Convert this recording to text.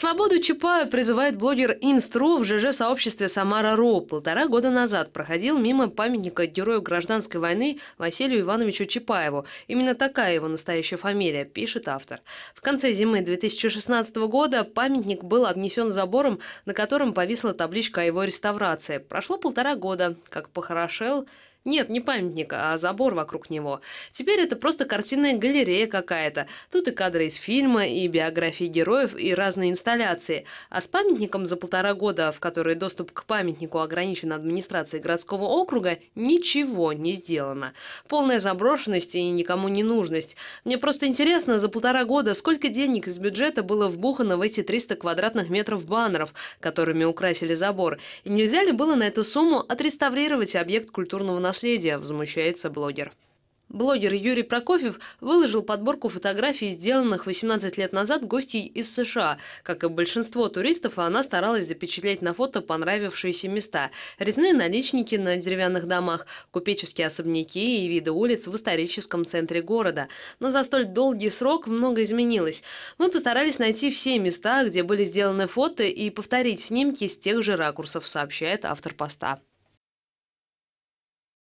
Свободу Чапая призывает блогер-инстру в ЖЖ-сообществе «Самара РО». Полтора года назад проходил мимо памятника герою гражданской войны Василию Ивановичу Чапаеву. Именно такая его настоящая фамилия, пишет автор. В конце зимы 2016 года памятник был обнесен забором, на котором повисла табличка о его реставрации. Прошло полтора года, как похорошел нет, не памятник, а забор вокруг него. Теперь это просто картинная галерея какая-то. Тут и кадры из фильма, и биографии героев, и разные инсталляции. А с памятником за полтора года, в которые доступ к памятнику ограничен администрацией городского округа, ничего не сделано. Полная заброшенность и никому не нужность. Мне просто интересно, за полтора года сколько денег из бюджета было вбухано в эти 300 квадратных метров баннеров, которыми украсили забор? И нельзя ли было на эту сумму отреставрировать объект культурного наследия? наследия, возмущается блогер. Блогер Юрий Прокофьев выложил подборку фотографий, сделанных 18 лет назад гостей из США. Как и большинство туристов, она старалась запечатлеть на фото понравившиеся места. Резные наличники на деревянных домах, купеческие особняки и виды улиц в историческом центре города. Но за столь долгий срок много изменилось. Мы постарались найти все места, где были сделаны фото, и повторить снимки с тех же ракурсов, сообщает автор поста.